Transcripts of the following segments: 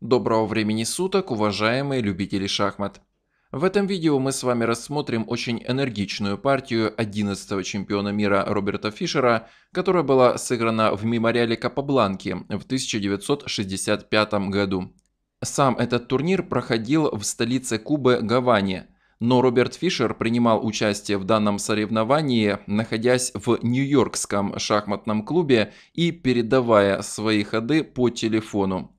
Доброго времени суток, уважаемые любители шахмат! В этом видео мы с вами рассмотрим очень энергичную партию 11-го чемпиона мира Роберта Фишера, которая была сыграна в мемориале Капабланки в 1965 году. Сам этот турнир проходил в столице Кубы Гаване, но Роберт Фишер принимал участие в данном соревновании, находясь в Нью-Йоркском шахматном клубе и передавая свои ходы по телефону.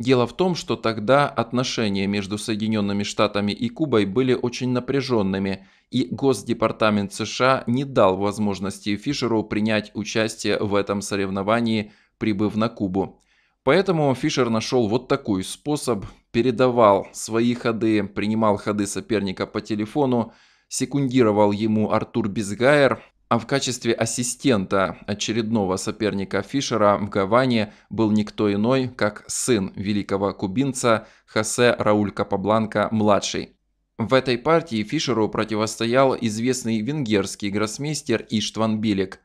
Дело в том, что тогда отношения между Соединенными Штатами и Кубой были очень напряженными, и Госдепартамент США не дал возможности Фишеру принять участие в этом соревновании, прибыв на Кубу. Поэтому Фишер нашел вот такой способ, передавал свои ходы, принимал ходы соперника по телефону, секундировал ему Артур Безгайер, а в качестве ассистента очередного соперника Фишера в Гаване был никто иной, как сын великого кубинца Хосе Рауль Капабланка-младший. В этой партии Фишеру противостоял известный венгерский гроссмейстер Иштван Билик.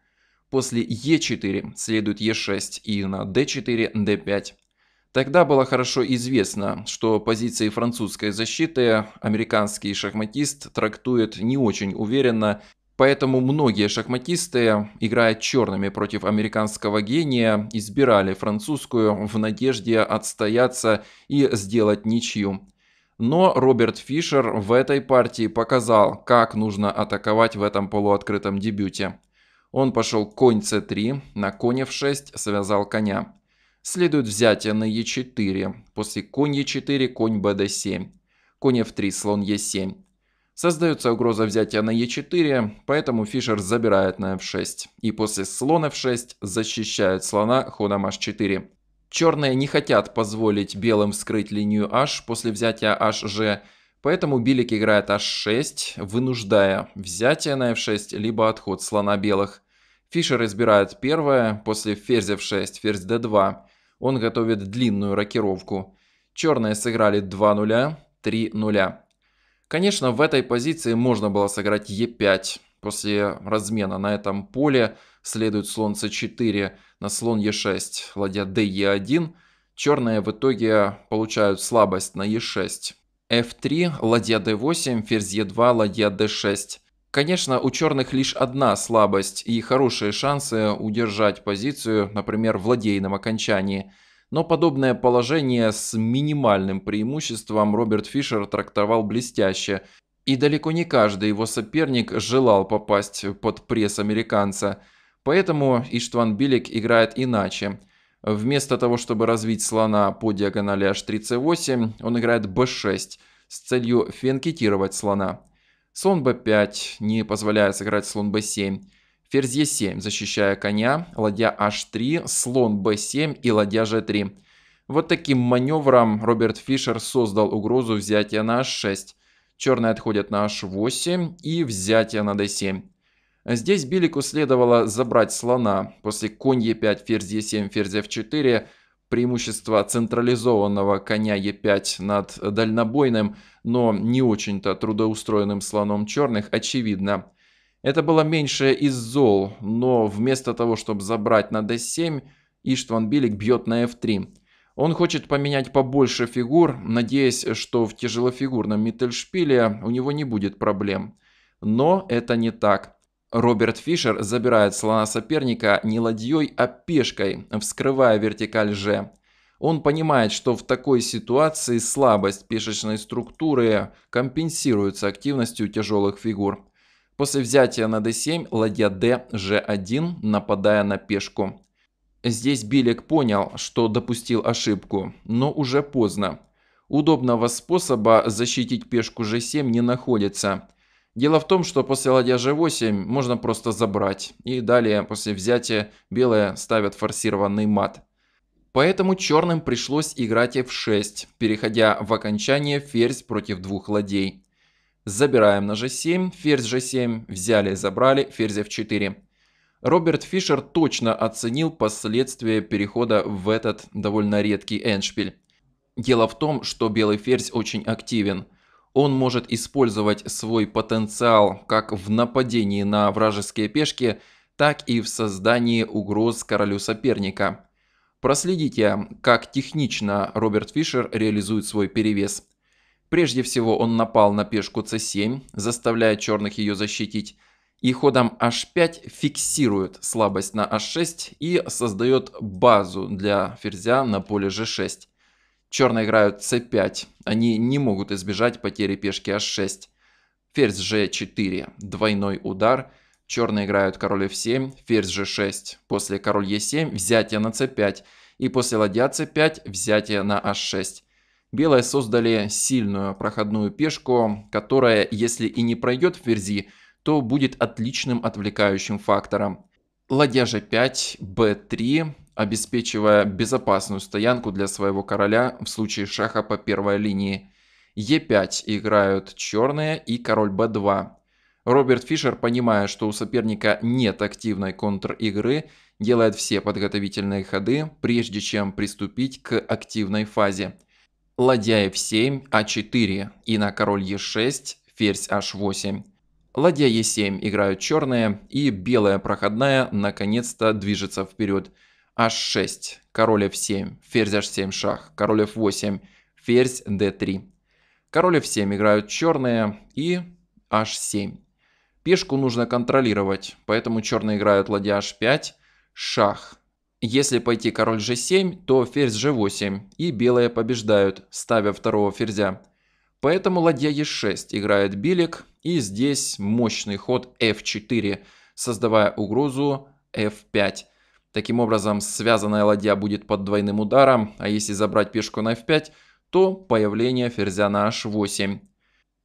После Е4 следует Е6 и на d 4 d 5 Тогда было хорошо известно, что позиции французской защиты американский шахматист трактует не очень уверенно Поэтому многие шахматисты, играя черными против американского гения, избирали французскую в надежде отстояться и сделать ничью. Но Роберт Фишер в этой партии показал, как нужно атаковать в этом полуоткрытом дебюте. Он пошел конь c3, на коне f6 связал коня. Следует взятие на e4, после конь e4, конь bd7, конь f3, слон e7. Создается угроза взятия на Е4, поэтому Фишер забирает на F6. И после слона F6 защищает слона ходом H4. Черные не хотят позволить белым вскрыть линию H после взятия HG, поэтому Билик играет H6, вынуждая взятие на F6, либо отход слона белых. Фишер избирает первое, после ферзя F6, ферзь D2. Он готовит длинную рокировку. Черные сыграли 2 0, 3 0. Конечно, в этой позиции можно было сыграть Е5. После размена на этом поле следует слон c4 на слон e6, ладья d e1. Черные в итоге получают слабость на e6. f3, ладья d8, ферзь e2, ладья d6. Конечно, у черных лишь одна слабость и хорошие шансы удержать позицию, например, в ладейном окончании – но подобное положение с минимальным преимуществом Роберт Фишер трактовал блестяще, и далеко не каждый его соперник желал попасть под пресс американца. Поэтому Иштван Билик играет иначе. Вместо того, чтобы развить слона по диагонали h3c8, он играет b6 с целью фенкетировать слона. Слон b5 не позволяет сыграть слон b7. Ферзь Е7, защищая коня, ладья H3, слон B7 и ладья G3. Вот таким маневром Роберт Фишер создал угрозу взятия на H6. Черные отходят на H8 и взятие на D7. Здесь Билику следовало забрать слона. После конь Е5, ферзь Е7, ферзь F4 преимущество централизованного коня Е5 над дальнобойным, но не очень-то трудоустроенным слоном черных очевидно. Это было меньшее из зол, но вместо того, чтобы забрать на d7, Иштван Билик бьет на f3. Он хочет поменять побольше фигур, надеясь, что в тяжелофигурном Миттельшпиле у него не будет проблем. Но это не так. Роберт Фишер забирает слона соперника не ладьей, а пешкой, вскрывая вертикаль Ж. Он понимает, что в такой ситуации слабость пешечной структуры компенсируется активностью тяжелых фигур. После взятия на d7, ладья d, g1, нападая на пешку. Здесь Билик понял, что допустил ошибку, но уже поздно. Удобного способа защитить пешку g7 не находится. Дело в том, что после ладья g8 можно просто забрать, и далее после взятия белые ставят форсированный мат. Поэтому черным пришлось играть f6, переходя в окончание ферзь против двух ладей. Забираем на g7, ферзь g7, взяли и забрали, ферзь f4. Роберт Фишер точно оценил последствия перехода в этот довольно редкий эндшпиль. Дело в том, что белый ферзь очень активен. Он может использовать свой потенциал как в нападении на вражеские пешки, так и в создании угроз королю соперника. Проследите, как технично Роберт Фишер реализует свой перевес – Прежде всего он напал на пешку c7, заставляя черных ее защитить, и ходом h5 фиксирует слабость на h6 и создает базу для ферзя на поле g6. Черные играют c5, они не могут избежать потери пешки h6. Ферзь g4, двойной удар. Черные играют король f7, ферзь g6, после король e7, взятие на c5 и после ладья c5, взятие на h6 белые создали сильную проходную пешку, которая, если и не пройдет в ферзи, то будет отличным отвлекающим фактором. Ладья же 5 b3, обеспечивая безопасную стоянку для своего короля в случае шаха по первой линии. e 5 играют черные и король b2. Роберт Фишер, понимая, что у соперника нет активной контр-игры, делает все подготовительные ходы, прежде чем приступить к активной фазе – ладья f7, а4 и на король e6, ферзь h8. Ладья e7 играют черные и белая проходная наконец-то движется вперед. h6, король f7, ферзь h7 шах, король f8, ферзь d3. Король f7 играют черные и h7. Пешку нужно контролировать, поэтому черные играют ладья h5, шах, если пойти король g7, то ферзь g8, и белые побеждают, ставя второго ферзя. Поэтому ладья e6 играет билик, и здесь мощный ход f4, создавая угрозу f5. Таким образом, связанная ладья будет под двойным ударом, а если забрать пешку на f5, то появление ферзя на h8.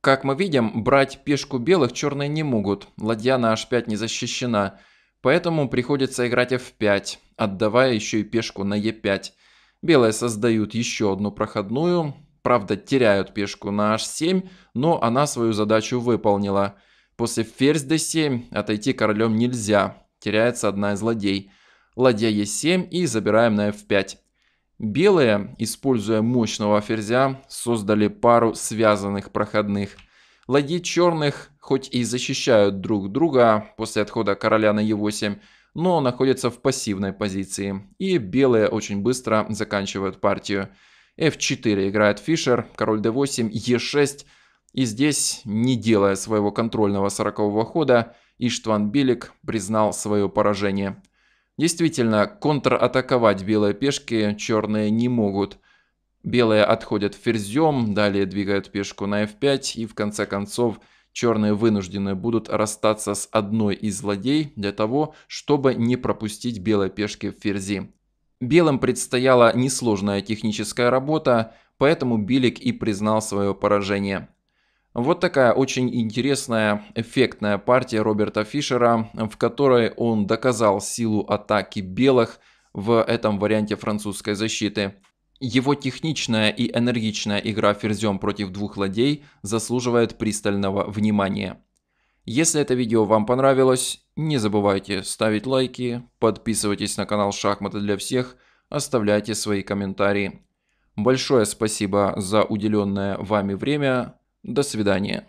Как мы видим, брать пешку белых черные не могут, ладья на h5 не защищена, поэтому приходится играть f5 отдавая еще и пешку на Е5. Белые создают еще одну проходную, правда теряют пешку на H7, но она свою задачу выполнила. После ферзь d7 отойти королем нельзя, теряется одна из ладей. Ладья e7 и забираем на f5. Белые, используя мощного ферзя, создали пару связанных проходных. Ладьи черных хоть и защищают друг друга после отхода короля на e8, но находится в пассивной позиции. И белые очень быстро заканчивают партию. f4 играет Фишер, король d8, e6. И здесь, не делая своего контрольного сорокового хода, Иштван Белик признал свое поражение. Действительно, контратаковать белые пешки черные не могут. Белые отходят ферзем, далее двигают пешку на f5 и в конце концов черные вынуждены будут расстаться с одной из злодей для того, чтобы не пропустить белой пешки в ферзи. Белым предстояла несложная техническая работа, поэтому Билик и признал свое поражение. Вот такая очень интересная, эффектная партия Роберта Фишера, в которой он доказал силу атаки белых в этом варианте французской защиты. Его техничная и энергичная игра ферзем против двух ладей заслуживает пристального внимания. Если это видео вам понравилось, не забывайте ставить лайки, подписывайтесь на канал Шахматы для всех, оставляйте свои комментарии. Большое спасибо за уделенное вами время. До свидания.